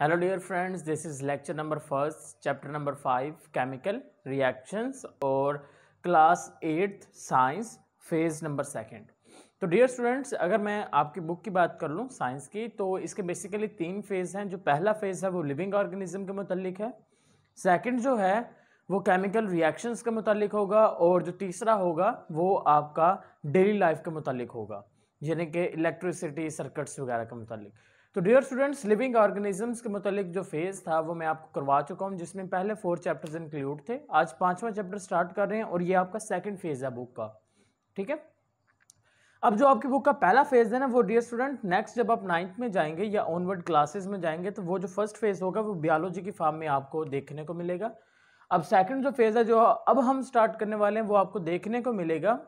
Hello dear friends this is lecture number first chapter number five chemical reactions और class eighth science phase number second तो dear students अगर मैं आपकी book की बात कर लूँ साइंस की तो इसके बेसिकली तीन फेज़ हैं जो पहला फेज़ है वो लिविंग ऑर्गेनिज्म के मुतलिक है सेकेंड जो है वो केमिकल रिएक्शंस के मतलब होगा और जो तीसरा होगा वो आपका डेली लाइफ के मतलब होगा यानी कि इलेक्ट्रिसिटी सर्किट्स वगैरह के मुतलिक तो डियर स्टूडेंट्स लिविंग ऑर्गेनिजम्स के मतलब जो फेज़ था वो मैं आपको करवा चुका हूँ जिसमें पहले फोर चैप्टर्स इंक्लूड थे आज पांचवा चैप्टर स्टार्ट कर रहे हैं और ये आपका सेकंड फेज़ है बुक का ठीक है अब जो आपकी बुक का पहला फेज़ है ना वो डियर स्टूडेंट नेक्स्ट जब आप नाइन्थ में जाएंगे या ऑनवर्ड क्लासेज में जाएंगे तो वो जो फर्स्ट फेज़ होगा वो बियालोजी की फार्म में आपको देखने को मिलेगा अब सेकेंड जो फेज़ है जो अब हम स्टार्ट करने वाले हैं वो आपको देखने को मिलेगा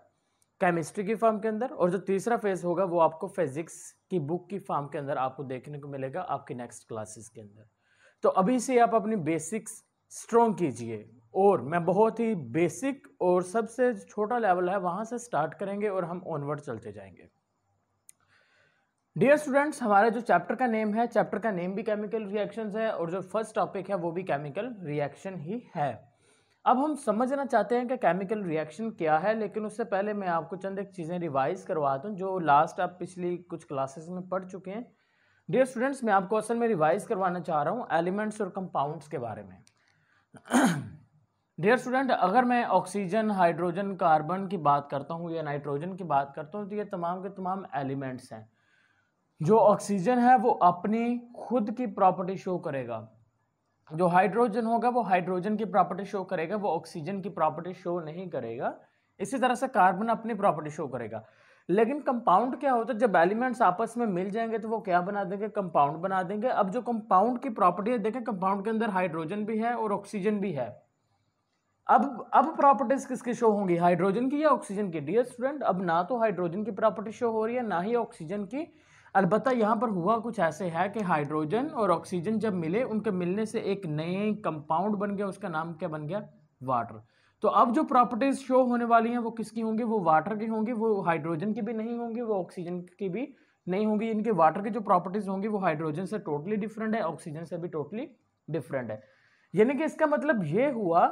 केमिस्ट्री की फॉर्म के अंदर और जो तीसरा फेज होगा वो आपको फिजिक्स की बुक की फॉर्म के अंदर आपको देखने को मिलेगा आपकी नेक्स्ट क्लासेस के अंदर तो अभी से आप अपनी बेसिक्स स्ट्रॉन्ग कीजिए और मैं बहुत ही बेसिक और सबसे छोटा लेवल है वहाँ से स्टार्ट करेंगे और हम ऑनवर्ड चलते जाएंगे डियर स्टूडेंट्स हमारे जो चैप्टर का नेम है चैप्टर का नेम भी केमिकल रिएक्शंस है और जो फर्स्ट टॉपिक है वो भी केमिकल रिएक्शन ही है अब हम समझना चाहते हैं कि केमिकल रिएक्शन क्या है लेकिन उससे पहले मैं आपको चंद एक चीज़ें रिवाइज करवा दूँ जो लास्ट आप पिछली कुछ क्लासेस में पढ़ चुके हैं डियर स्टूडेंट्स मैं आपको असल में रिवाइज करवाना चाह रहा हूँ एलिमेंट्स और कंपाउंड्स के बारे में डियर स्टूडेंट अगर मैं ऑक्सीजन हाइड्रोजन कार्बन की बात करता हूँ या नाइट्रोजन की बात करता हूँ तो ये तमाम के तमाम एलिमेंट्स हैं जो ऑक्सीजन है वो अपनी खुद की प्रॉपर्टी शो करेगा जो हाइड्रोजन होगा वो हाइड्रोजन की प्रॉपर्टी शो करेगा वो ऑक्सीजन की प्रॉपर्टी शो नहीं करेगा इसी तरह से कार्बन अपनी प्रॉपर्टी शो करेगा लेकिन कंपाउंड क्या होता है जब एलिमेंट्स आपस में मिल जाएंगे तो वो क्या बना देंगे कंपाउंड बना देंगे अब जो कंपाउंड की प्रॉपर्टी है देखें कंपाउंड के अंदर हाइड्रोजन भी है और ऑक्सीजन भी है अब अब प्रॉपर्टीज किसकी शो होंगी हाइड्रोजन की या ऑक्सीजन की डियर स्टूडेंट अब ना तो हाइड्रोजन की प्रॉपर्टी शो हो रही है ना ही ऑक्सीजन की अलबत्त यहाँ पर हुआ कुछ ऐसे है कि हाइड्रोजन और ऑक्सीजन जब मिले उनके मिलने से एक नए कंपाउंड बन गया उसका नाम क्या बन गया वाटर तो अब जो प्रॉपर्टीज शो होने वाली हैं वो किसकी होंगी वो वाटर की होंगी वो हाइड्रोजन की भी नहीं होंगी वो ऑक्सीजन की भी नहीं होंगी इनके वाटर की जो प्रॉपर्टीज होंगी वो हाइड्रोजन से टोटली डिफरेंट है ऑक्सीजन से भी टोटली डिफरेंट है यानी कि इसका मतलब ये हुआ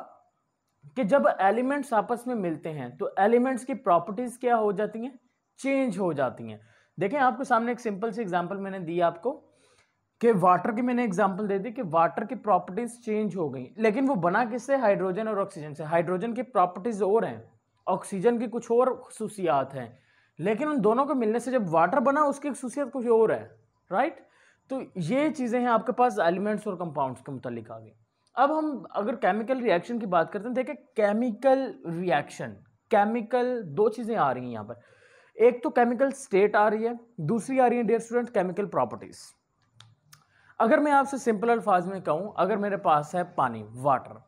कि जब एलिमेंट्स आपस में मिलते हैं तो एलिमेंट्स की प्रॉपर्टीज क्या हो जाती हैं चेंज हो जाती हैं देखें आपको सामने एक सिंपल सी एग्जाम्पल मैंने दी आपको कि वाटर की मैंने एग्जाम्पल दे दी कि वाटर की प्रॉपर्टीज चेंज हो गई लेकिन वो बना किससे हाइड्रोजन और ऑक्सीजन से हाइड्रोजन की प्रॉपर्टीज और हैं ऑक्सीजन की कुछ और खसूसियात हैं लेकिन उन दोनों को मिलने से जब वाटर बना उसकी खसूसियत कुछ और है राइट तो ये चीज़ें हैं आपके पास एलिमेंट्स और कंपाउंड्स के मुतलिक आ गई अब हम अगर केमिकल रिएक्शन की बात करते हैं देखें केमिकल रिएक्शन केमिकल दो चीज़ें आ रही हैं यहाँ पर एक तो केमिकल स्टेट आ रही है दूसरी आ रही है डेयर स्टूडेंट केमिकल प्रॉपर्टीज अगर मैं आपसे सिंपल अल्फाज में कहूँ अगर मेरे पास है पानी वाटर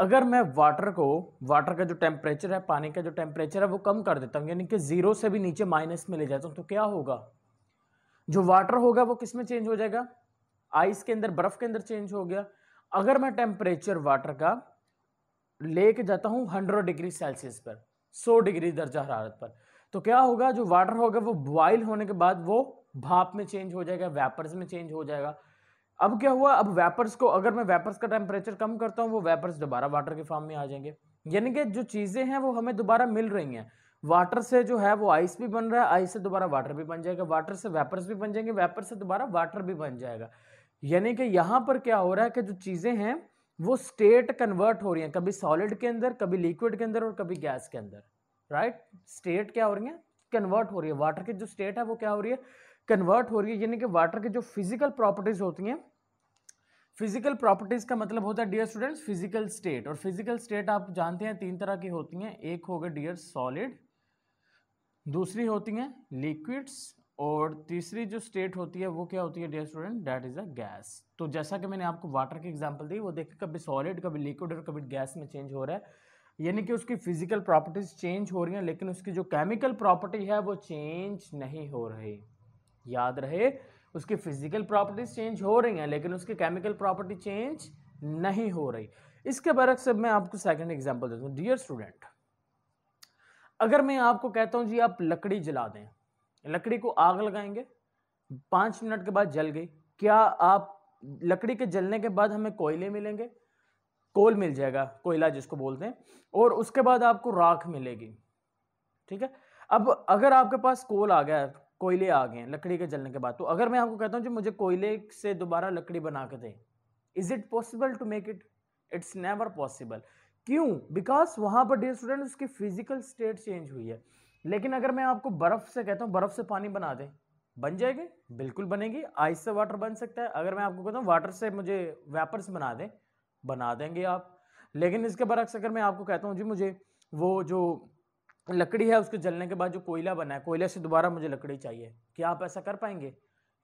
अगर मैं वाटर को वाटर का जो टेम्परेचर है पानी का जो टेम्परेचर है वो कम कर देता हूँ यानी कि जीरो से भी नीचे माइनस में ले जाता हूँ तो क्या होगा जो वाटर होगा वो किस में चेंज हो जाएगा आइस के अंदर बर्फ के अंदर चेंज हो गया अगर मैं टेम्परेचर वाटर का लेके जाता हूँ हंड्रेड डिग्री सेल्सियस पर सौ डिग्री दर्जा हरारत पर तो क्या होगा जो वाटर होगा वो बॉइल होने के बाद वो भाप में चेंज हो जाएगा वेपर्स में चेंज हो जाएगा अब क्या हुआ अब वेपर्स को अगर मैं वेपर्स का टेम्परेचर कम करता हूँ वो वेपर्स दोबारा वाटर के फॉर्म में आ जाएंगे यानी कि जो चीज़ें हैं वो हमें दोबारा मिल रही हैं वाटर से जो है वो आइस भी बन रहा है आइस से दोबारा वाटर भी बन जाएगा वाटर से वेपर्स भी बन जाएंगे वेपर से दोबारा वाटर भी बन जाएगा यानी कि यहाँ पर क्या हो रहा है कि जो चीज़ें हैं वो स्टेट कन्वर्ट हो रही हैं कभी सॉलिड के अंदर कभी लिक्विड के अंदर और कभी गैस के अंदर राइट स्टेट क्या हो रही है कन्वर्ट हो रही है वाटर की जो स्टेट है वो क्या हो रही है कन्वर्ट हो रही है यानी कि वाटर की जो फिजिकल प्रॉपर्टीज होती हैं फिजिकल प्रॉपर्टीज का मतलब होता है डियर स्टूडेंट्स फिजिकल स्टेट और फिजिकल स्टेट आप जानते हैं तीन तरह की होती हैं एक हो गए डियर सॉलिड दूसरी होती हैं लिक्विड्स और तीसरी जो स्टेट होती है वो क्या होती है dear student that is a gas तो जैसा कि मैंने आपको वाटर की एग्जांपल दी वो देखिए कभी सॉलिड कभी लिक्विड और कभी गैस में चेंज हो रहा है यानी कि उसकी फिजिकल प्रॉपर्टीज चेंज हो रही हैं लेकिन उसकी जो केमिकल प्रॉपर्टी है वो चेंज नहीं हो रही याद रहे उसकी फिजिकल प्रॉपर्टीज चेंज हो रही हैं लेकिन उसकी केमिकल प्रॉपर्टी चेंज नहीं हो रही इसके बरक्स मैं आपको सेकंड एग्जांपल देता हूँ डियर स्टूडेंट अगर मैं आपको कहता हूँ जी आप लकड़ी जला दें लकड़ी को आग लगाएंगे पाँच मिनट के बाद जल गई क्या आप लकड़ी के जलने के बाद हमें कोयले मिलेंगे कोल मिल जाएगा कोयला जिसको बोलते हैं और उसके बाद आपको राख मिलेगी ठीक है अब अगर आपके पास कोल आ गया कोयले आ गए लकड़ी के जलने के बाद तो अगर मैं आपको कहता हूँ जी मुझे कोयले से दोबारा लकड़ी बना के दें is it possible to make it it's never possible क्यों बिकॉज वहाँ पर डियर स्टूडेंट उसकी फिजिकल स्टेट चेंज हुई है लेकिन अगर मैं आपको बर्फ़ से कहता हूँ बर्फ़ से पानी बना दें बन जाएगी बिल्कुल बनेगी आइस से वाटर बन सकता है अगर मैं आपको कहता हूँ वाटर से मुझे वेपर्स बना दें बना देंगे आप लेकिन इसके बरक्स अगर मैं आपको कहता हूँ जी मुझे वो जो लकड़ी है उसके जलने के बाद जो कोयला बना है कोयले से दोबारा मुझे लकड़ी चाहिए क्या आप ऐसा कर पाएंगे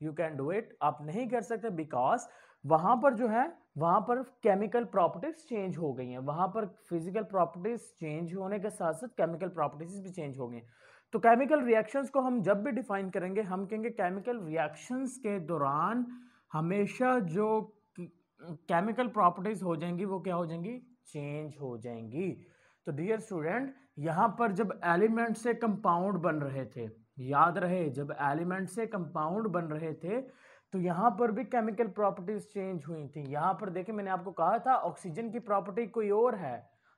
यू कैन डू इट आप नहीं कर सकते बिकॉज वहाँ पर जो है वहाँ पर केमिकल प्रॉपर्टीज चेंज हो गई हैं वहाँ पर फिजिकल प्रॉपर्टीज चेंज होने के साथ साथ केमिकल प्रॉपर्टीज भी चेंज हो गई तो केमिकल रिएक्शंस को हम जब भी डिफाइन करेंगे हम कहेंगे केमिकल रिएक्शंस के दौरान हमेशा जो केमिकल प्रॉपर्टीज हो जाएंगी वो क्या हो जाएंगी चेंज हो जाएंगी तो डियर स्टूडेंट यहाँ पर जब एलिमेंट से कंपाउंड बन रहे थे याद रहे जब एलिमेंट से कंपाउंड बन रहे थे तो यहाँ पर भी केमिकल प्रॉपर्टीज चेंज हुई थी यहाँ पर देखिए मैंने आपको कहा था ऑक्सीजन की प्रॉपर्टी कोई और है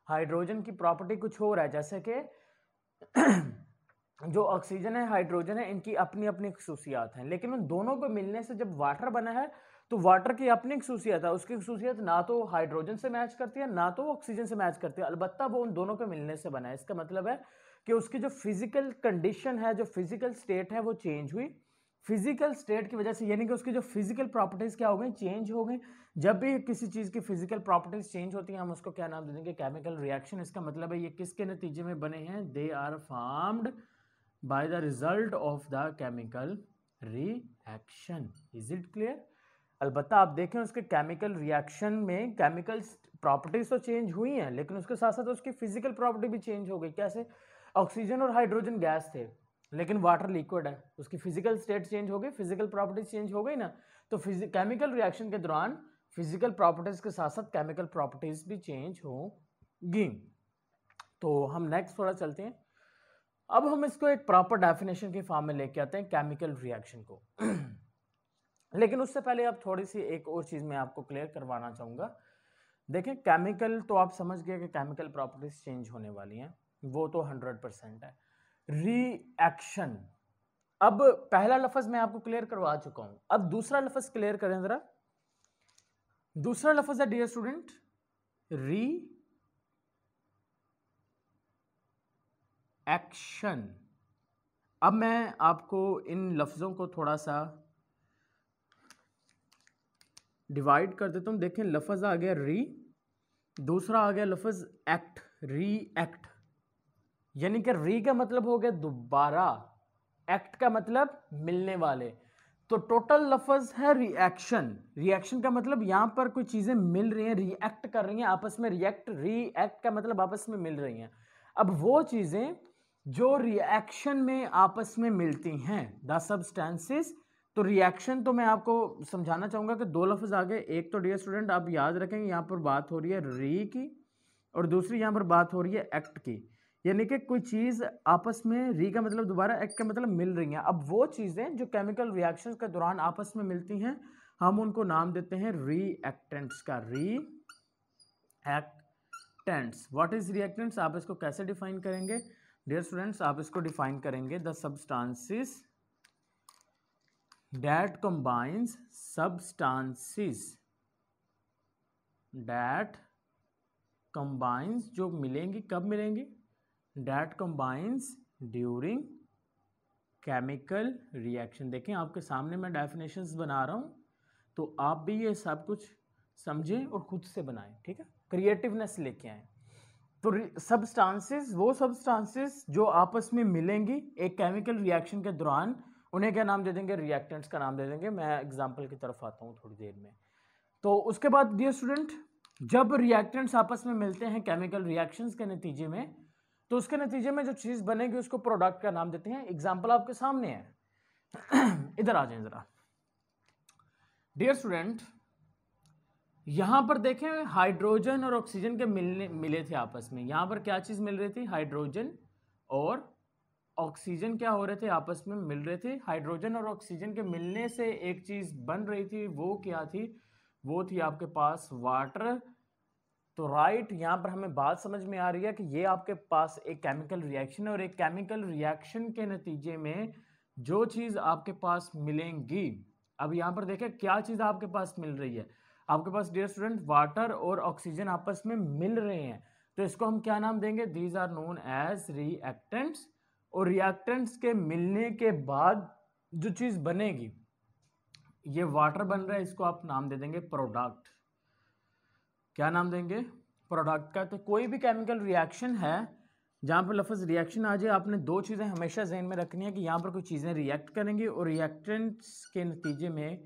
हाइड्रोजन की प्रॉपर्टी कुछ और है जैसे कि जो ऑक्सीजन है हाइड्रोजन है इनकी अपनी अपनी खसूसियात हैं लेकिन उन दोनों को मिलने से जब वाटर बना है तो वाटर की अपनी खसूसियत है उसकी खसूसियत ना तो हाइड्रोजन से मैच करती है ना तो ऑक्सीजन से मैच करती है अलबत्ता वो उन दोनों के मिलने से बना है इसका मतलब है कि उसकी जो फिजिकल कंडीशन है जो फिजिकल स्टेट है वो चेंज हुई फिजिकल स्टेट की वजह से यानी कि उसकी जो फिजिकल प्रॉपर्टीज क्या हो गई चेंज हो गई जब भी किसी चीज़ की फिजिकल प्रॉपर्टीज चेंज होती हैं हम उसको क्या नाम दे देंगे केमिकल रिएक्शन इसका मतलब है ये किसके नतीजे में बने हैं they are formed by the result of the chemical reaction is it clear अलबत्त आप देखें उसके केमिकल रिएक्शन में केमिकल प्रॉपर्टीज तो चेंज हुई हैं लेकिन उसके साथ साथ उसकी फिजिकल प्रॉपर्टी भी चेंज हो गई कैसे ऑक्सीजन और हाइड्रोजन गैस थे लेकिन वाटर लिक्विड है उसकी फिजिकल स्टेट चेंज हो गई फिजिकल प्रॉपर्टीज चेंज हो गई ना तो केमिकल रिएक्शन के दौरान फिजिकल प्रॉपर्टीज के साथ साथ केमिकल प्रॉपर्टीज भी चेंज गई तो हम नेक्स्ट थोड़ा चलते हैं अब हम इसको एक प्रॉपर डेफिनेशन के फॉर्म में लेके आते हैं केमिकल रिएक्शन को लेकिन उससे पहले अब थोड़ी सी एक और चीज़ मैं आपको क्लियर करवाना चाहूँगा देखें केमिकल तो आप समझ गए कि केमिकल प्रॉपर्टीज चेंज होने वाली हैं वो तो हंड्रेड परसेंट है रिएक्शन अब पहला लफज मैं आपको क्लियर करवा चुका हूँ अब दूसरा लफज क्लियर करें ज़रा दूसरा लफज है डियर स्टूडेंट री एक्शन अब मैं आपको इन लफ्ज़ों को थोड़ा सा डिवाइड कर देता हूँ देखें लफज आ गया री दूसरा आ गया लफज एक्ट री एक्ट यानी कि री का मतलब हो गया दोबारा एक्ट का मतलब मिलने वाले तो टोटल लफज है रिएक्शन रिएक्शन का मतलब यहां पर कोई चीज़ें मिल रही हैं रिएक्ट कर रही हैं आपस में रिएक्ट रिएक्ट का मतलब आपस में मिल रही हैं अब वो चीज़ें जो रिएक्शन में आपस में मिलती हैं द सबस्टेंसेस तो रिएक्शन तो मैं आपको समझाना चाहूँगा कि दो लफ्ज़ आगे एक तो डियर स्टूडेंट आप याद रखें यहाँ पर बात हो रही है री की और दूसरी यहाँ पर बात हो रही है एक्ट की यानी कि कोई चीज़ आपस में री का मतलब दोबारा एक्ट का मतलब मिल रही है अब वो चीज़ें जो केमिकल रिएक्शंस के दौरान आपस में मिलती हैं हम उनको नाम देते हैं रीएक्टेंट्स का री एक्टेंट्स व्हाट इज़ रिएक्टेंट्स आप इसको कैसे डिफाइन करेंगे डियर स्टूडेंट्स आप इसको डिफाइन करेंगे the substances that combines substances that combines जो मिलेंगी कब मिलेंगी that combines during chemical reaction देखें आपके सामने मैं definitions बना रहा हूँ तो आप भी ये सब कुछ समझें और खुद से बनाएं ठीक है क्रिएटिवनेस लेके आए तो सबस्टांसिस वो सबस्टांसिस जो आपस में मिलेंगी एक केमिकल रिएक्शन के दौरान उन्हें क्या नाम दे देंगे रिएक्टेंट्स का नाम दे देंगे मैं एग्जाम्पल की तरफ आता हूँ थोड़ी देर में तो उसके बाद डियर स्टूडेंट जब रिएक्टेंट्स आपस में मिलते हैं केमिकल रिएक्शंस के नतीजे में तो उसके नतीजे में जो चीज़ बनेगी उसको प्रोडक्ट का नाम देते हैं एग्जाम्पल आपके सामने है इधर आ जाए ज़रा डियर स्टूडेंट यहाँ पर देखें हाइड्रोजन और ऑक्सीजन के मिलने मिले थे आपस में यहाँ पर क्या चीज़ मिल रही थी हाइड्रोजन और ऑक्सीजन क्या हो रहे थे आपस में मिल रहे थे हाइड्रोजन और ऑक्सीजन के मिलने से एक चीज़ बन रही थी वो क्या थी वो थी आपके पास वाटर तो राइट यहाँ पर हमें बात समझ में आ रही है कि ये आपके पास एक केमिकल रिएक्शन है और एक केमिकल रिएक्शन के नतीजे में जो चीज़ आपके पास मिलेंगी अब यहाँ पर देखें क्या चीज़ आपके पास मिल रही है आपके पास डियर स्टूडेंट वाटर और ऑक्सीजन आपस में मिल रहे हैं तो इसको हम क्या नाम देंगे these are known as reactants और रिएक्टेंट्स के मिलने के बाद जो चीज़ बनेगी ये वाटर बन रहा है इसको आप नाम दे देंगे प्रोडक्ट क्या नाम देंगे प्रोडक्ट का तो कोई भी केमिकल रिएक्शन है जहाँ पर लफ्ज़ रिएक्शन आ जाए आपने दो चीज़ें हमेशा जहन में रखनी है कि यहाँ पर कोई चीज़ें रिएक्ट करेंगी और रिएक्टेंट्स के नतीजे में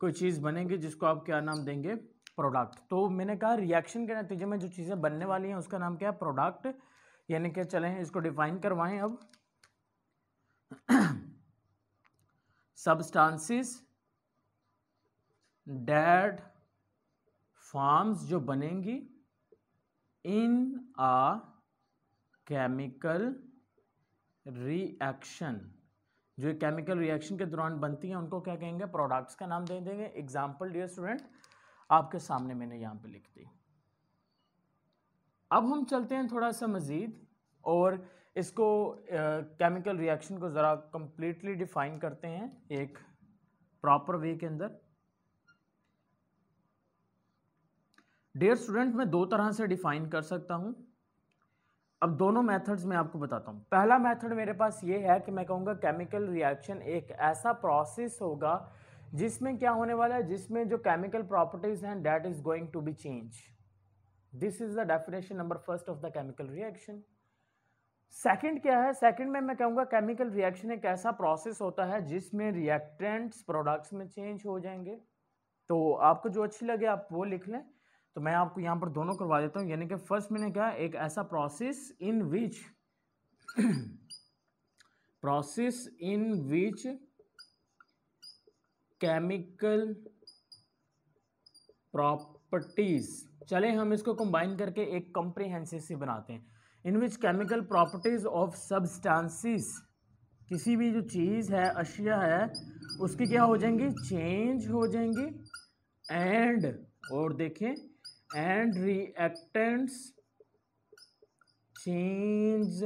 कोई चीज़ बनेगी जिसको आप क्या नाम देंगे प्रोडक्ट तो मैंने कहा रिएक्शन के नतीजे में जो चीज़ें बनने वाली हैं उसका नाम क्या है प्रोडक्ट यानी कि चलें इसको डिफाइन करवाएं अब सब्सटेंसेस डेड फॉर्म्स जो बनेंगी इन आ केमिकल रिएक्शन जो केमिकल रिएक्शन के दौरान बनती हैं उनको क्या कहेंगे प्रोडक्ट्स का नाम दे देंगे एग्जाम्पल डियर स्टूडेंट आपके सामने मैंने यहाँ पे लिख दी अब हम चलते हैं थोड़ा सा मज़ीद और इसको केमिकल uh, रिएक्शन को ज़रा कम्प्लीटली डिफाइन करते हैं एक प्रॉपर वे के अंदर डेयर स्टूडेंट मैं दो तरह से डिफाइन कर सकता हूँ अब दोनों मेथड्स मैं आपको बताता हूँ पहला मेथड मेरे पास ये है कि मैं कहूँगा केमिकल रिएक्शन एक ऐसा प्रोसेस होगा जिसमें क्या होने वाला है जिसमें जो केमिकल प्रॉपर्टीज हैं that is going to be change this is the definition number first of the chemical reaction second क्या है सेकंड में मैं कहूँगा केमिकल रिएक्शन एक ऐसा प्रोसेस होता है जिसमें रिएक्टेंट्स प्रोडक्ट्स में चेंज हो जाएंगे तो आपको जो अच्छी लगे आप वो लिख लें तो मैं आपको यहाँ पर दोनों करवा देता हूँ यानी कि फर्स्ट मैंने कहा एक ऐसा process in which process in which chemical properties चले हम इसको कंबाइन करके एक कंप्रीहेंसिव बनाते हैं in which chemical properties of substances किसी भी जो चीज़ है अशिया है उसकी क्या हो जाएंगी चेंज हो जाएंगी एंड और देखें एंड रिएक्टेंट्स चेंज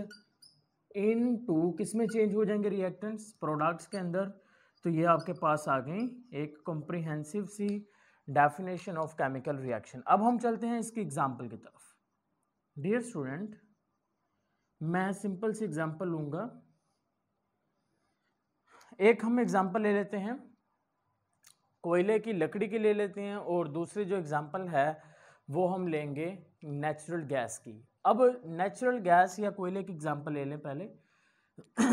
इन टू किस में चेंज हो जाएंगे रिएक्टेंट्स प्रोडक्ट्स के अंदर तो ये आपके पास आ गई एक कॉम्प्रिहेंसिव सी डेफिनेशन ऑफ केमिकल रिएक्शन अब हम चलते हैं इसकी एग्जाम्पल की तरफ डियर स्टूडेंट मैं सिंपल सी एग्जांपल लूँगा एक हम एग्जांपल ले लेते हैं कोयले की लकड़ी की ले लेते हैं और दूसरी जो एग्ज़ाम्पल है वो हम लेंगे नेचुरल गैस की अब नेचुरल गैस या कोयले की एग्ज़ाम्पल ले लें पहले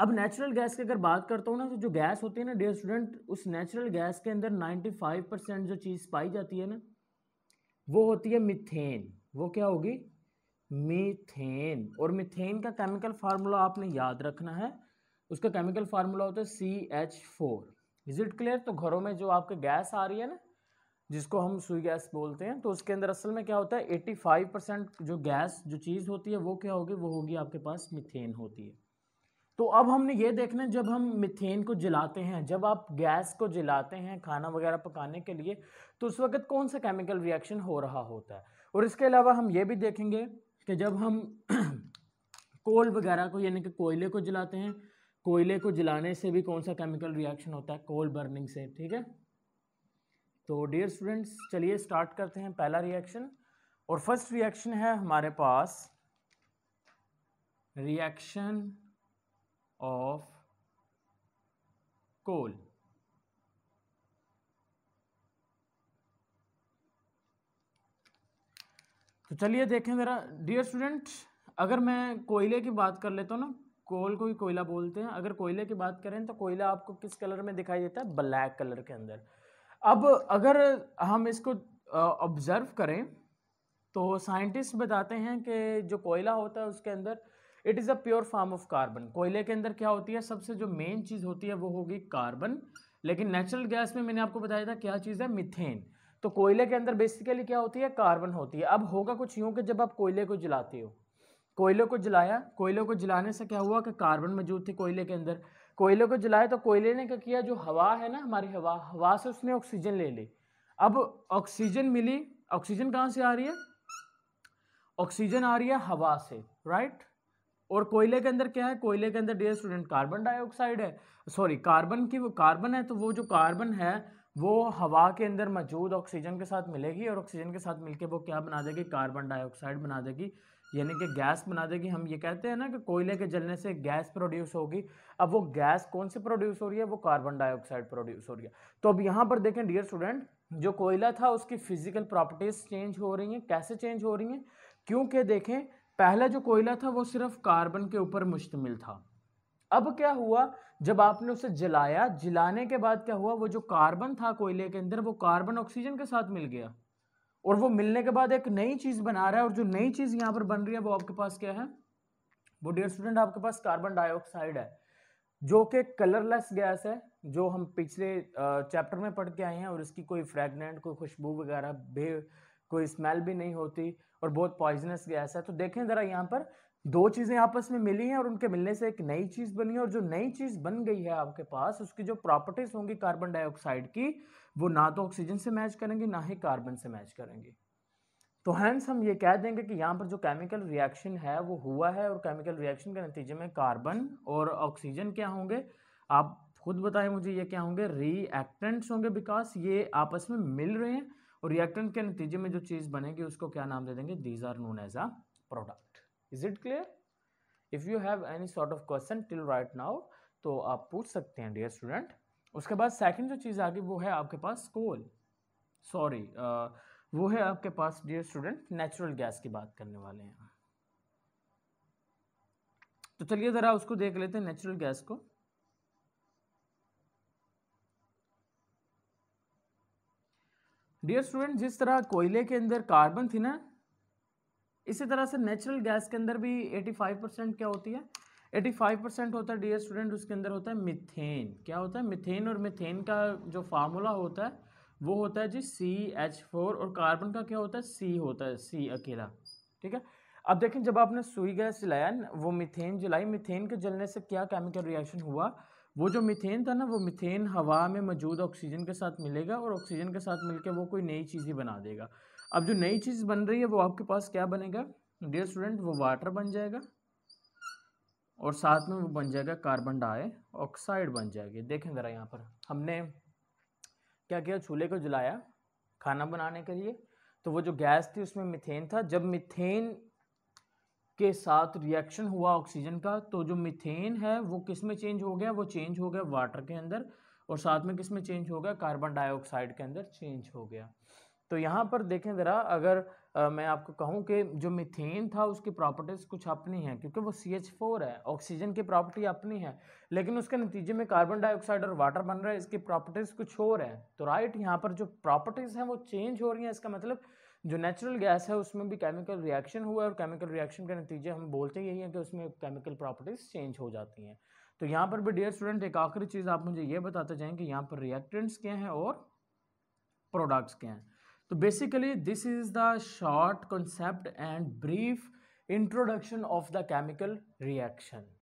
अब नेचुरल गैस की अगर बात करता हूँ ना तो जो गैस होती है ना डियर स्टूडेंट उस नेचुरल गैस के अंदर नाइन्टी परसेंट जो चीज़ पाई जाती है ना वो होती है मिथेन वो क्या होगी मीथेन और मीथेन का केमिकल फार्मूला आपने याद रखना है उसका केमिकल फार्मूला होता है C H four is it clear तो घरों में जो आपके गैस आ रही है ना जिसको हम सुई गैस बोलते हैं तो उसके अंदर असल में क्या होता है एट्टी फाइव परसेंट जो गैस जो चीज़ होती है वो क्या होगी वो होगी आपके पास मिथेन होती है तो अब हमने ये देखना है जब हम मिथेन को जलाते हैं जब आप गैस को जलाते हैं खाना वगैरह पकाने के लिए तो उस वक्त कौन सा केमिकल रिएक्शन हो रहा होता है और इसके अलावा हम ये भी देखेंगे कि जब हम कोल वगैरह को यानी कि कोयले को जलाते हैं कोयले को जलाने से भी कौन सा केमिकल रिएक्शन होता है कोल बर्निंग से ठीक है तो डियर स्टूडेंट्स चलिए स्टार्ट करते हैं पहला रिएक्शन और फर्स्ट रिएक्शन है हमारे पास रिएक्शन ऑफ कोल तो चलिए देखें ज़रा डियर स्टूडेंट अगर मैं कोयले की बात कर लेता हूँ ना कोल को ही कोयला बोलते हैं अगर कोयले की बात करें तो कोयला आपको किस कलर में दिखाई देता है ब्लैक कलर के अंदर अब अगर हम इसको ऑब्ज़र्व करें तो साइंटिस्ट बताते हैं कि जो कोयला होता है उसके अंदर it is a pure form of carbon कोयले के अंदर क्या होती है सबसे जो मेन चीज़ होती है वो होगी कार्बन लेकिन नेचुरल गैस में मैंने आपको बताया था क्या चीज़ है मिथेन तो कोयले के अंदर बेसिकली क्या होती है कार्बन होती है अब होगा कुछ यूँ कि जब आप कोयले को जलाते हो कोयले को जलाया कोयले को जलाने से क्या हुआ कि कार्बन मौजूद थी कोयले के अंदर कोयले को जलाया तो कोयले ने क्या किया जो हवा है ना हमारी हवा हवा से उसने ऑक्सीजन ले ली अब ऑक्सीजन मिली ऑक्सीजन कहाँ से आ रही है ऑक्सीजन आ रही है हवा से राइट और कोयले के अंदर क्या है कोयले के अंदर डियर स्टूडेंट कार्बन डाइऑक्साइड है सॉरी कार्बन की वो कार्बन है तो वो जो कार्बन है वो हवा के अंदर मौजूद ऑक्सीजन के साथ मिलेगी और ऑक्सीजन के साथ मिलके वो क्या बना देगी कार्बन डाइऑक्साइड बना देगी यानी कि गैस बना देगी हम ये कहते हैं ना कि कोयले के जलने से गैस प्रोड्यूस होगी अब वो गैस कौन सी प्रोड्यूस हो रही है वो कार्बन डाइऑक्साइड प्रोड्यूस हो रही है तो अब यहाँ पर देखें डियर स्टूडेंट जो कोयला था उसकी फिजिकल प्रॉपर्टीज़ चेंज हो रही हैं कैसे चेंज हो रही हैं क्योंकि देखें पहला जो कोयला था वो सिर्फ कार्बन के ऊपर मुश्तमिल था अब क्या हुआ जब आपने उसे जलाया जलाने के बाद क्या हुआ वो जो कार्बन था कोयले के अंदर वो कार्बन ऑक्सीजन के साथ मिल गया और वो मिलने के बाद एक नई चीज़ बना रहा है और जो नई चीज़ यहाँ पर बन रही है वो आपके पास क्या है वो डियर स्टूडेंट आपके पास कार्बन डाइऑक्साइड है जो कि कलरलेस गैस है जो हम पिछले चैप्टर में पढ़ के आए हैं और इसकी कोई फ्रेगनेंट कोई खुशबू वगैरह बे कोई स्मेल भी नहीं होती और बहुत पॉइजनस गैस है तो देखें ज़रा यहाँ पर दो चीज़ें आपस में मिली हैं और उनके मिलने से एक नई चीज़ बनी है और जो नई चीज़ बन गई है आपके पास उसकी जो प्रॉपर्टीज़ होंगी कार्बन डाइऑक्साइड की वो ना तो ऑक्सीजन से मैच करेंगी ना ही कार्बन से मैच करेंगी तो हैंस हम ये कह देंगे कि यहाँ पर जो केमिकल रिएक्शन है वो हुआ है और केमिकल रिएक्शन के नतीजे में कार्बन और ऑक्सीजन क्या होंगे आप खुद बताएं मुझे ये क्या होंगे रिएक्टेंट्स होंगे बिकॉज ये आपस में मिल रहे हैं और रिएक्टेंट के नतीजे में जो चीज़ बनेगी उसको क्या नाम दे देंगे these are known as a product is it clear if you have any sort of question till right now तो आप पूछ सकते हैं डियर स्टूडेंट उसके बाद सेकंड जो चीज़ आ गई वो है आपके पास कोल सॉरी वो है आपके पास डियर स्टूडेंट नेचुरल गैस की बात करने वाले हैं तो चलिए ज़रा उसको देख लेते हैं नेचुरल गैस को डियर स्टूडेंट जिस तरह कोयले के अंदर कार्बन थी ना इसी तरह से नेचुरल गैस के अंदर भी 85 परसेंट क्या होती है 85 परसेंट होता है डियर स्टूडेंट उसके अंदर होता है मिथेन क्या होता है मिथेन और मिथेन का जो फार्मूला होता है वो होता है जी सी एच फोर और कार्बन का क्या होता है सी होता है सी अकेला ठीक है अब देखें जब आपने सुई गैस जलाया वो मिथेन जलाई मिथेन के जलने से क्या केमिकल रिएक्शन हुआ वो जो मिथेन था ना वो मिथेन हवा में मौजूद ऑक्सीजन के साथ मिलेगा और ऑक्सीजन के साथ मिलकर वो कोई नई चीज़ ही बना देगा अब जो नई चीज़ बन रही है वो आपके पास क्या बनेगा डियर स्टूडेंट वो वाटर बन जाएगा और साथ में वो बन जाएगा कार्बन डाइऑक्साइड बन जाएगी देखें ज़रा यहाँ पर हमने क्या किया चूल्हे को जलाया खाना बनाने के लिए तो वो जो गैस थी उसमें मिथेन था जब मिथेन के साथ रिएक्शन हुआ ऑक्सीजन का तो जो मिथेन है वो किस में चेंज हो गया वो चेंज हो गया वाटर के अंदर और साथ में किस में चेंज हो गया कार्बन डाइऑक्साइड के अंदर चेंज हो गया तो यहाँ पर देखें ज़रा अगर आ, मैं आपको कहूँ कि जो मिथेन था उसकी प्रॉपर्टीज़ कुछ अपनी हैं क्योंकि वो सी एच फोर है ऑक्सीजन की प्रॉपर्टी अपनी है लेकिन उसके नतीजे में कार्बन डाइऑक्साइड और वाटर बन रहा है इसकी प्रॉपर्टीज़ कुछ और हैं तो राइट यहाँ पर जो प्रॉपर्टीज़ हैं वो चेंज हो रही हैं इसका मतलब जो नेचुरल गैस है उसमें भी केमिकल रिएक्शन हुआ है और केमिकल रिएक्शन के नतीजे हम बोलते यही हैं कि उसमें केमिकल प्रॉपर्टीज़ चेंज हो जाती हैं तो यहाँ पर भी डियर स्टूडेंट एक आखिरी चीज़ आप मुझे ये बताते जाएँ कि यहाँ पर रिएक्टेंट्स क्या हैं और प्रोडक्ट्स क्या हैं So basically this is the short concept and brief introduction of the chemical reaction.